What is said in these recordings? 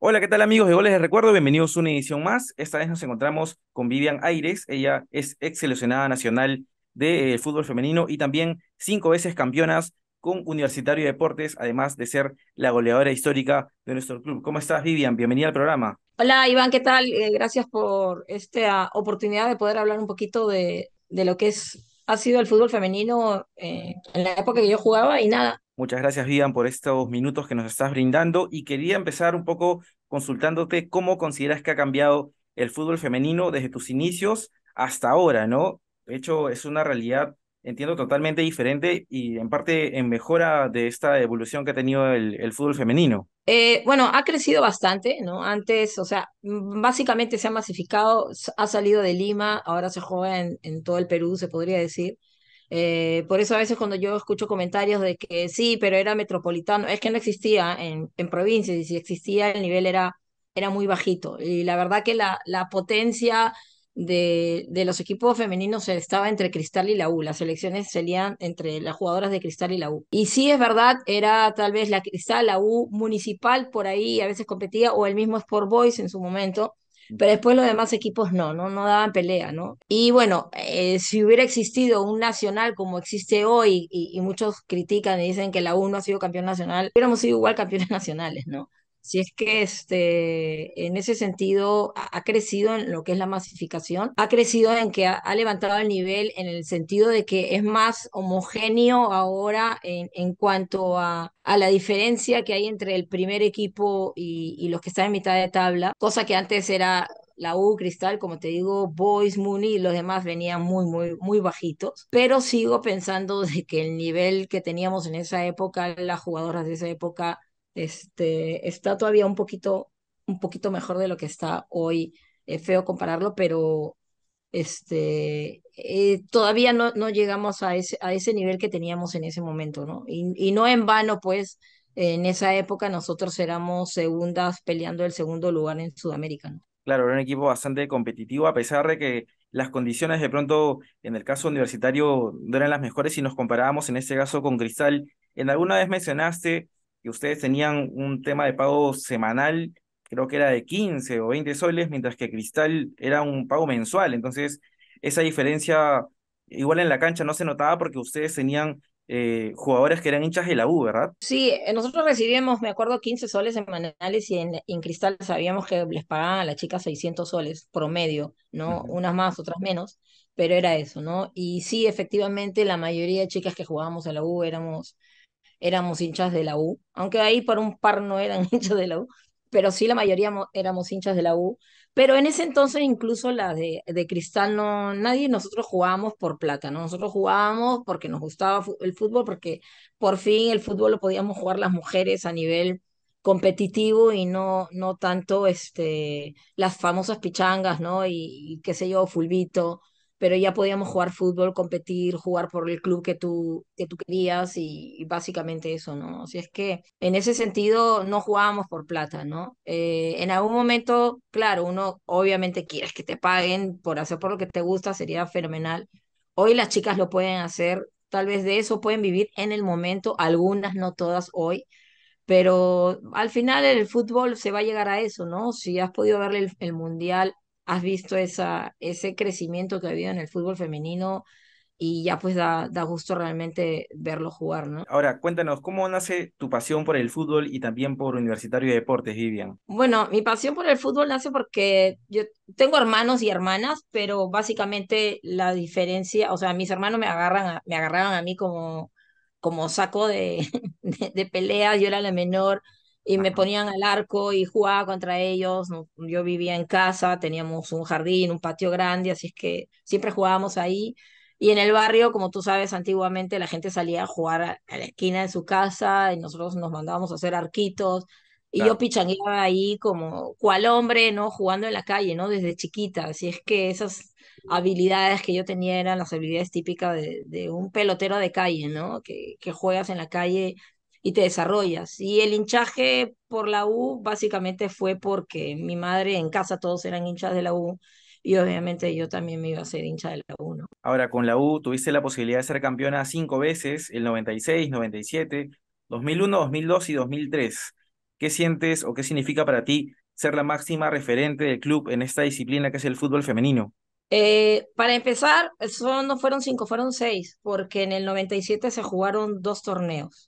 Hola, ¿qué tal amigos de Goles de Recuerdo? Bienvenidos a una edición más. Esta vez nos encontramos con Vivian Aires. Ella es ex seleccionada nacional de eh, fútbol femenino y también cinco veces campeonas con Universitario de Deportes, además de ser la goleadora histórica de nuestro club. ¿Cómo estás, Vivian? Bienvenida al programa. Hola, Iván, ¿qué tal? Eh, gracias por esta oportunidad de poder hablar un poquito de, lo que es, ha sido el fútbol femenino eh, en la época que yo jugaba y nada, Muchas gracias, Vivian, por estos minutos que nos estás brindando. Y quería empezar un poco consultándote cómo consideras que ha cambiado el fútbol femenino desde tus inicios hasta ahora, ¿no? De hecho, es una realidad, entiendo, totalmente diferente y en parte en mejora de esta evolución que ha tenido el, fútbol femenino. Eh, bueno, ha crecido bastante, ¿no? Antes, o sea, básicamente se ha masificado, ha salido de Lima, ahora se juega en todo el Perú, se podría decir. Eh, por eso a veces cuando yo escucho comentarios de que sí, pero era metropolitano, es que no existía en, en provincias y si existía el nivel era, era muy bajito. Y la verdad que la, la potencia de, los equipos femeninos estaba entre Cristal y la U. Las selecciones salían entre las jugadoras de Cristal y la U. Y sí es verdad, era tal vez la Cristal, la U municipal por ahí, a veces competía, o el mismo Sport Boys en su momento pero después los demás equipos no, no, daban pelea, ¿no? Y bueno, eh, si hubiera existido un nacional como existe hoy, y, y, muchos critican y dicen que la U no ha sido campeón nacional, hubiéramos sido igual campeones nacionales, ¿no? Si es que este, en ese sentido ha, crecido en lo que es la masificación, ha crecido en que ha, levantado el nivel en el sentido de que es más homogéneo ahora en, cuanto a, la diferencia que hay entre el primer equipo y, los que están en mitad de tabla, cosa que antes era la U, Cristal, como te digo, Boys, Mooney y los demás venían muy, muy, muy bajitos. Pero sigo pensando de que el nivel que teníamos en esa época, las jugadoras de esa época, este, está todavía un poquito, un poquito mejor de lo que está hoy. Eh, feo compararlo, pero este, eh, todavía no, no llegamos a ese, a ese nivel que teníamos en ese momento, ¿no? Y, no en vano, pues, en esa época nosotros éramos segundas peleando el segundo lugar en Sudamérica, Claro, era un equipo bastante competitivo, a pesar de que las condiciones de pronto en el caso universitario no eran las mejores y nos comparábamos en este caso con Cristal. En alguna vez mencionaste que ustedes tenían un tema de pago semanal, creo que era de 15 o 20 soles, mientras que Cristal era un pago mensual. Entonces, esa diferencia igual en la cancha no se notaba porque ustedes tenían eh, jugadores que eran hinchas de la U, ¿verdad? Sí, eh, nosotros recibíamos, me acuerdo, 15 soles semanales y en, Cristal sabíamos que les pagaban a las chicas 600 soles promedio, ¿no? Unas más, otras menos, pero era eso, ¿no? Y sí, efectivamente, la mayoría de chicas que jugábamos a la U éramos éramos hinchas de la U, aunque ahí por un par no eran hinchas de la U, pero sí la mayoría éramos hinchas de la U. Pero en ese entonces incluso las de, Cristal no, nadie, nosotros jugábamos por plata, Nosotros jugábamos porque nos gustaba el fútbol, porque por fin el fútbol lo podíamos jugar las mujeres a nivel competitivo y no, no tanto este, las famosas pichangas, ¿no? Y, y qué sé yo, fulbito pero ya podíamos jugar fútbol, competir, jugar por el club que tú, que tú querías y, básicamente eso, ¿no? Así es que en ese sentido no jugábamos por plata, ¿no? Eh, en algún momento, claro, uno obviamente quieres que te paguen por hacer por lo que te gusta, sería fenomenal. Hoy las chicas lo pueden hacer, tal vez de eso pueden vivir en el momento, algunas, no todas hoy, pero al final el fútbol se va a llegar a eso, ¿no? Si has podido ver el mundial has visto ese crecimiento que ha habido en el fútbol femenino y ya pues da, gusto realmente verlo jugar, ¿no? Ahora, cuéntanos, ¿cómo nace tu pasión por el fútbol y también por Universitario de Deportes, Vivian? Bueno, mi pasión por el fútbol nace porque yo tengo hermanos y hermanas, pero básicamente la diferencia, o sea, mis hermanos me agarran, me agarraban a mí como, saco de peleas, yo era la menor, y me ponían al arco y jugaba contra ellos. Yo vivía en casa, teníamos un jardín, un patio grande, así es que siempre jugábamos ahí. Y en el barrio, como tú sabes, antiguamente la gente salía a jugar a, la esquina de su casa y nosotros nos mandábamos a hacer arquitos. Y yo pichangueaba ahí como cual hombre, ¿no? Jugando en la calle, ¿no? Desde chiquita. Así es que esas habilidades que yo tenía eran las habilidades típicas de, un pelotero de calle, ¿no? que juegas en la calle y te desarrollas. Y el hinchaje por la U básicamente fue porque mi madre en casa todos eran hinchas de la U y obviamente yo también me iba a ser hincha de la U. Ahora, con la U tuviste la posibilidad de ser campeona cinco veces, el 96, 97, 2001, 2002 y 2003. ¿Qué sientes o qué significa para ti ser la máxima referente del club en esta disciplina que es el fútbol femenino? Eh, para empezar, no fueron cinco, fueron seis, porque en el 97 se jugaron dos torneos.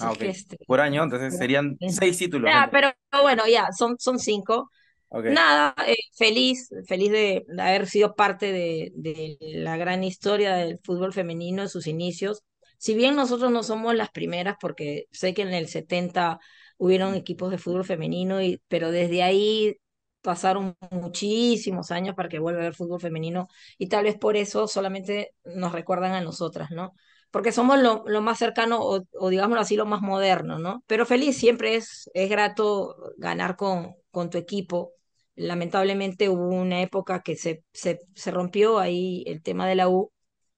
Ah, este, por año, entonces serían seis títulos. Ya, pero bueno, ya, son, son cinco. Nada, eh, feliz, feliz de, haber sido parte de, de, la gran historia del fútbol femenino en sus inicios. Si bien nosotros no somos las primeras, porque sé que en el 70 hubieron equipos de fútbol femenino, y, pero desde ahí pasaron muchísimos años para que vuelva a haber fútbol femenino y tal vez por eso solamente nos recuerdan a nosotras, ¿no? porque somos lo, más cercano o, digámoslo así, lo más moderno, ¿no? Pero feliz, siempre es, es grato ganar con, con tu equipo. Lamentablemente hubo una época que se, se, rompió ahí el tema de la U,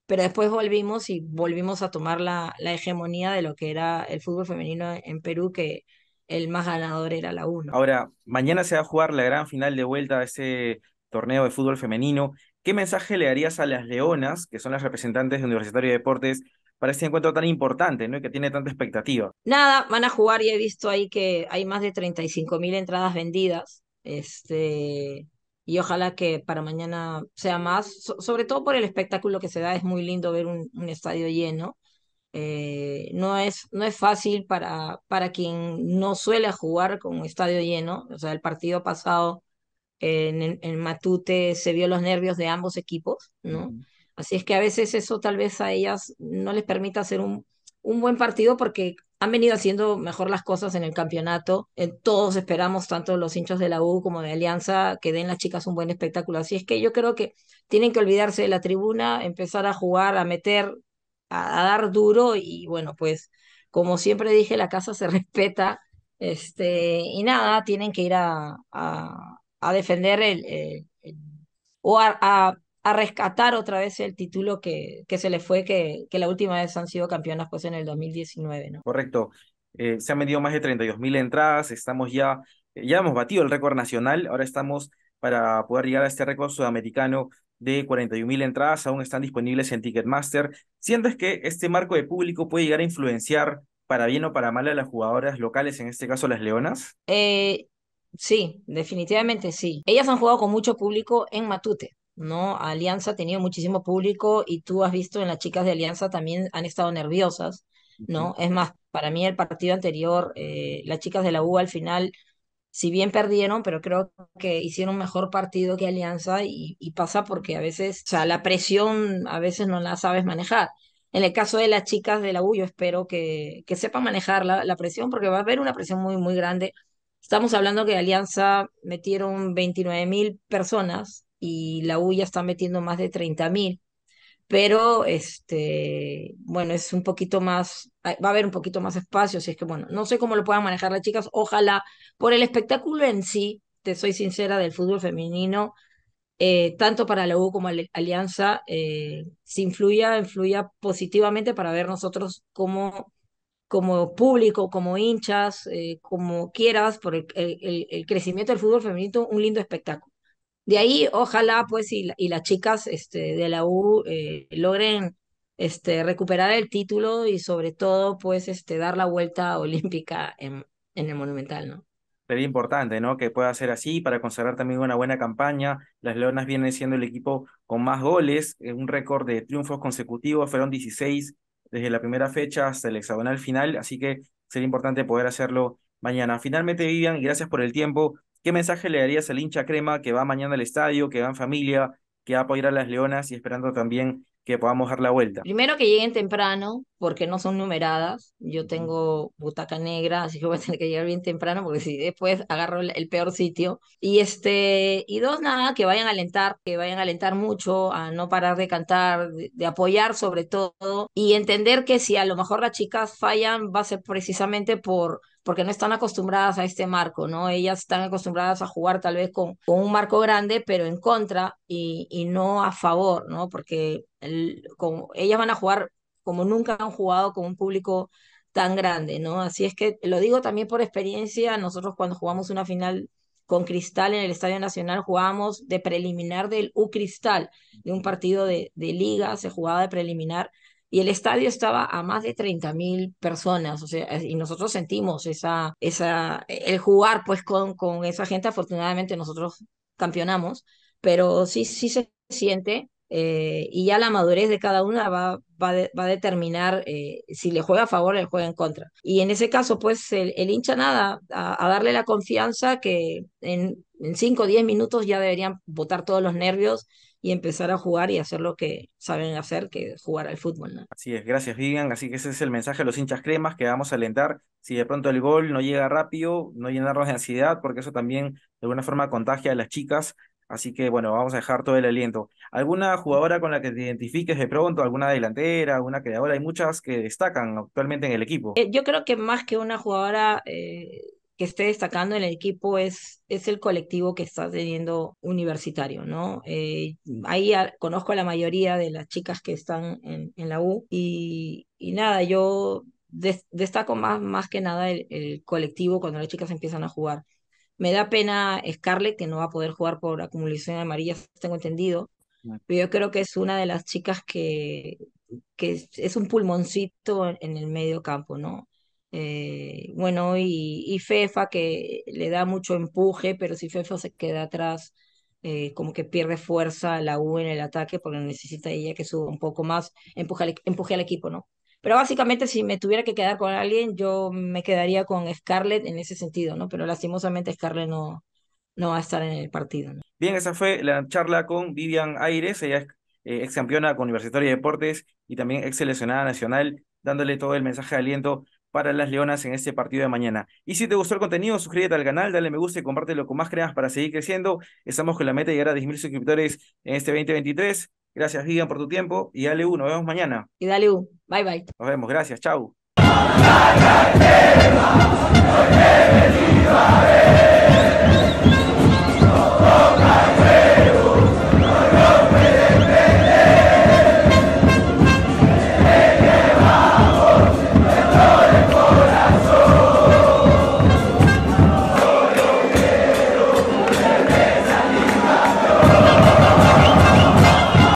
pero después volvimos y volvimos a tomar la, la, hegemonía de lo que era el fútbol femenino en Perú, que el más ganador era la U. Ahora, mañana se va a jugar la gran final de vuelta a ese torneo de fútbol femenino. ¿Qué mensaje le darías a las leonas, que son las representantes de Universitario de Deportes, para ese encuentro tan importante ¿no? y que tiene tanta expectativa. Nada, van a jugar y he visto ahí que hay más de 35 mil entradas vendidas. Este, y ojalá que para mañana sea más, sobre todo por el espectáculo que se da, es muy lindo ver un, estadio lleno. Eh, no, es, no es fácil para, para quien no suele jugar con un estadio lleno. O sea, el partido pasado en, en Matute se vio los nervios de ambos equipos, ¿no? Así es que a veces eso tal vez a ellas no les permita hacer un, un buen partido porque han venido haciendo mejor las cosas en el campeonato. Eh, todos esperamos, tanto los hinchas de la U como de Alianza, que den las chicas un buen espectáculo. Así es que yo creo que tienen que olvidarse de la tribuna, empezar a jugar, a meter, a, dar duro y bueno, pues como siempre dije, la casa se respeta. Este, y nada, tienen que ir a, defender el, o a a rescatar otra vez el título que, que se les fue, que, que, la última vez han sido campeonas pues en el 2019, ¿no? Correcto. Eh, se han vendido más de 32.000 entradas, estamos ya, eh, ya hemos batido el récord nacional, ahora estamos para poder llegar a este récord sudamericano de 41.000 entradas, aún están disponibles en Ticketmaster. ¿Sientes que este marco de público puede llegar a influenciar para bien o para mal a las jugadoras locales, en este caso las Leonas? Eh, sí, definitivamente sí. Ellas han jugado con mucho público en Matute. ¿no? Alianza ha tenido muchísimo público y tú has visto en las chicas de Alianza también han estado nerviosas, ¿no? Es más, para mí el partido anterior, eh, las chicas de la U al final, si bien perdieron, pero creo que hicieron mejor partido que Alianza y, pasa porque a veces, o sea, la presión a veces no la sabes manejar. En el caso de las chicas de la U, yo espero que, que sepan manejar la, la presión porque va a haber una presión muy, muy grande. Estamos hablando que Alianza metieron 29 mil personas y la U ya está metiendo más de 30 mil. Pero, este, bueno, es un poquito más, ah, va a haber un poquito más espacio, si es que, bueno, no sé cómo lo puedan manejar las chicas. Ojalá, por el espectáculo en sí, te soy sincera, del fútbol femenino, eh, tanto para la U como Alianza, eh, se influya, influya positivamente para ver nosotros como como público, como hinchas, eh, como quieras, por el, crecimiento del fútbol femenino, un lindo espectáculo de ahí ojalá pues y, y las chicas este, de la U eh, logren este, recuperar el título y sobre todo pues este, dar la vuelta olímpica en, el Monumental, ¿no? Sería importante, ¿no? Que pueda ser así para conservar también una buena campaña. Las Leonas vienen siendo el equipo con más goles, eh, un récord de triunfos consecutivos, fueron 16 desde la primera fecha hasta el hexagonal final, así que sería importante poder hacerlo mañana. Finalmente, Vivian, gracias por el tiempo. ¿Qué mensaje le darías al hincha crema que va mañana al estadio, que va en familia, que va a apoyar a las leonas y esperando también que podamos dar la vuelta? Primero que lleguen temprano, porque no son numeradas. Yo tengo butaca negra, así que voy a tener que llegar bien temprano porque si después agarro el, peor sitio. Y este y dos nada, que vayan a alentar, que vayan a alentar mucho, a no parar de cantar, de, apoyar sobre todo y entender que si a lo mejor las chicas fallan va a ser precisamente por porque no están acostumbradas a este marco, ¿no? Ellas están acostumbradas a jugar tal vez con, un marco grande, pero en contra y, no a favor, ¿no? Porque ellas van a jugar como nunca han jugado con un público tan grande, ¿no? Así es que lo digo también por experiencia, nosotros cuando jugamos una final con Cristal en el Estadio Nacional jugamos de preliminar del U Cristal, de un partido de, liga, se jugaba de preliminar y el estadio estaba a más de 30 mil personas, o sea, y nosotros sentimos esa, esa, el jugar pues con, con esa gente, afortunadamente nosotros campeonamos, pero sí, sí se siente eh, y ya la madurez de cada una va, va, va a determinar eh, si le juega a favor o le juega en contra. Y en ese caso, pues el, hincha nada, a, darle la confianza que en, en 5 o 10 minutos ya deberían botar todos los nervios y empezar a jugar y hacer lo que saben hacer, que es jugar al fútbol. Así es, gracias Vivian. Así que ese es el mensaje a los hinchas cremas que vamos a alentar. Si de pronto el gol no llega rápido, no llenarnos de ansiedad, porque eso también de alguna forma contagia a las chicas Así que bueno, vamos a dejar todo el aliento. ¿Alguna jugadora con la que te identifiques de pronto? ¿Alguna delantera? ¿Alguna creadora? Hay muchas que destacan actualmente en el equipo. Eh, yo creo que más que una jugadora eh, que esté destacando en el equipo es, es el colectivo que está teniendo universitario, ¿no? Eh, ahí conozco a la mayoría de las chicas que están en, la U y, nada, yo destaco más, más que nada el colectivo cuando las chicas empiezan a jugar. Me da pena Scarlett, que no va a poder jugar por acumulación de amarillas, tengo entendido. Pero yo creo que es una de las chicas que, que es, un pulmoncito en el medio campo, ¿no? Eh, bueno, y, Fefa que le da mucho empuje, pero si Fefa se queda atrás, eh, como que pierde fuerza la U en el ataque porque necesita ella que suba un poco más, empuje al equipo, ¿no? Pero básicamente si me tuviera que quedar con alguien, yo me quedaría con Scarlett en ese sentido, ¿no? Pero lastimosamente Scarlett no, no va a estar en el partido. Bien, esa fue la charla con Vivian Aires, ella es eh, ex campeona con Universitaria de Deportes y también ex seleccionada nacional, dándole todo el mensaje de aliento para las Leonas en este partido de mañana. Y si te gustó el contenido, suscríbete al canal, dale me gusta y compártelo con más creas para seguir creciendo. Estamos con la meta de llegar a 10.000 suscriptores en este 2023. Gracias, Gigan, por tu tiempo. Y dale U, nos vemos mañana. Y dale U. Bye, bye. Nos vemos, gracias, chau.